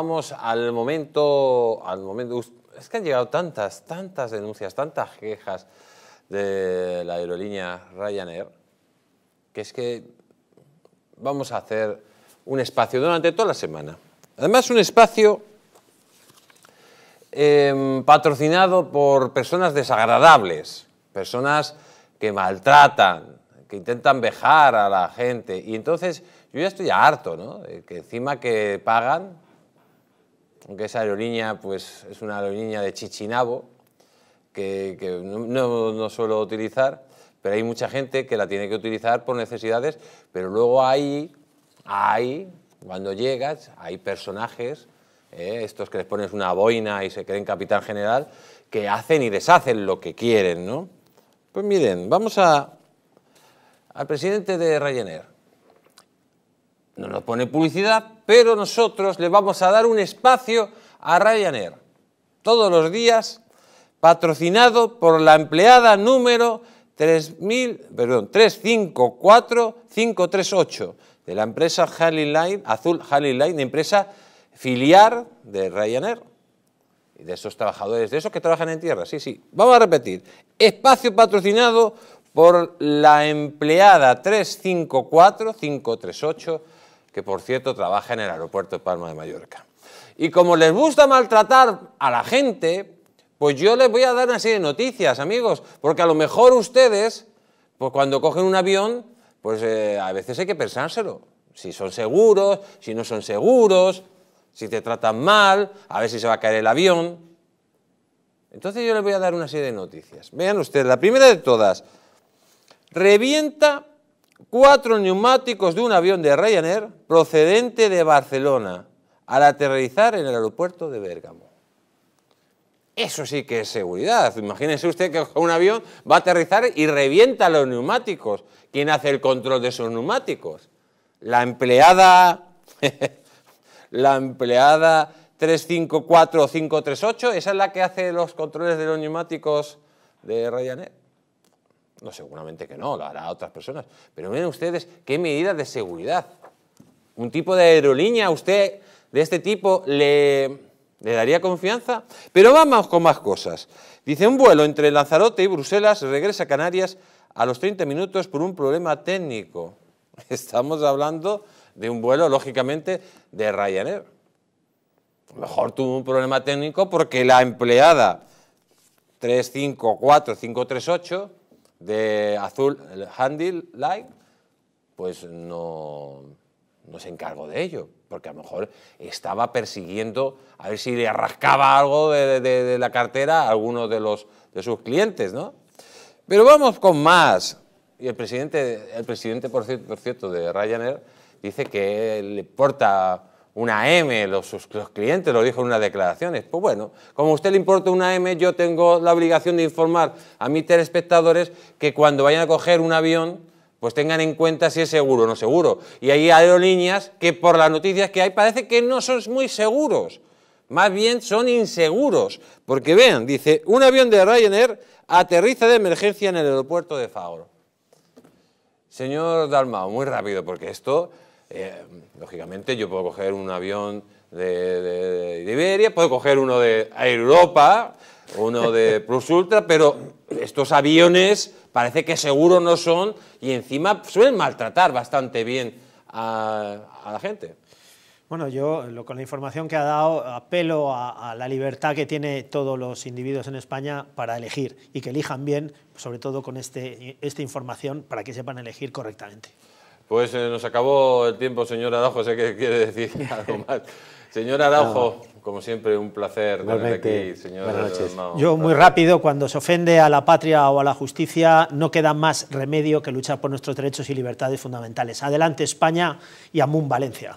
Vamos al momento, al momento. Es que han llegado tantas, tantas denuncias, tantas quejas de la aerolínea Ryanair, que es que vamos a hacer un espacio durante toda la semana. Además, un espacio em, patrocinado por personas desagradables, personas que maltratan, que intentan vejar a la gente. Y entonces yo ya estoy harto, ¿no? Eh, que encima que pagan aunque esa aerolínea pues, es una aerolínea de Chichinabo, que, no, no, suelo utilizar, pero hay mucha gente que la tiene que utilizar por necesidades, pero luego hay, hay cuando llegas, hay personajes, eh, estos que les pones una boina y se creen capitán general, que hacen y deshacen lo que quieren, ¿no? Pues miren, vamos a, al presidente de Ryanair no nos pone publicidad, pero nosotros le vamos a dar un espacio a Ryanair todos los días, patrocinado por la empleada número 3000, perdón, 354538 de la empresa Azul Halley Line, empresa filial de Ryanair. De esos trabajadores, de esos que trabajan en tierra, sí, sí. Vamos a repetir. Espacio patrocinado por la empleada 354538 que por cierto trabaja en el aeropuerto de Palma de Mallorca. Y como les gusta maltratar a la gente, pues yo les voy a dar una serie de noticias, amigos, porque a lo mejor ustedes, pues cuando cogen un avión, pues eh, a veces hay que pensárselo. Si son seguros, si no son seguros, si te tratan mal, a ver si se va a caer el avión. Entonces yo les voy a dar una serie de noticias. Vean ustedes, la primera de todas, revienta cuatro neumáticos de un avión de Ryanair procedente de Barcelona al aterrizar en el aeropuerto de Bérgamo. Eso sí que es seguridad. Imagínese usted que un avión va a aterrizar y revienta los neumáticos. ¿Quién hace el control de esos neumáticos? La empleada... la empleada cinco esa es la que hace los controles de los neumáticos de Ryanair. No, seguramente que no, lo hará otras personas. Pero miren ustedes qué medidas de seguridad. Un tipo de aerolínea, usted de este tipo, le, daría confianza. Pero vamos con más cosas. Dice, un vuelo entre Lanzarote y Bruselas regresa a Canarias a los 30 minutos por un problema técnico. Estamos hablando de un vuelo, lógicamente, de Ryanair. A lo mejor tuvo un problema técnico porque la empleada 354538 de azul, el Handy Light, pues no, se encargó de ello, porque a lo mejor estaba persiguiendo a ver si le arrascaba algo de, la cartera a alguno de, los, de sus clientes, ¿no? Pero vamos con más. Y el presidente, el presidente por, cierto, por cierto de Ryanair, dice que le porta una M, los, los clientes lo dijo en unas declaraciones. Pues bueno, como a usted le importa una M, yo tengo la obligación de informar a mis telespectadores que cuando vayan a coger un avión, pues tengan en cuenta si es seguro o no seguro. Y hay aerolíneas que por las noticias que hay parece que no son muy seguros, más bien son inseguros, porque vean, dice, un avión de Ryanair aterriza de emergencia en el aeropuerto de Fagor. Señor Dalmao, muy rápido, porque esto eh, lógicamente yo puedo coger un avión de, Iberia, puedo coger uno de Europa, uno de Plus Ultra, pero estos aviones parece que seguro no son y encima suelen maltratar bastante bien a, la gente. Bueno, yo con la información que ha dado apelo a, la libertad que tiene todos los individuos en España para elegir y que elijan bien, sobre todo con esta este información, para que sepan elegir correctamente. Pues eh, nos acabó el tiempo, señor Araujo, sé que quiere decir algo más. Señor Araujo, como siempre, un placer aquí, Buenas noches. Yo muy rápido, cuando se ofende a la patria o a la justicia, no queda más remedio que luchar por nuestros derechos y libertades fundamentales. Adelante España y Amun Valencia.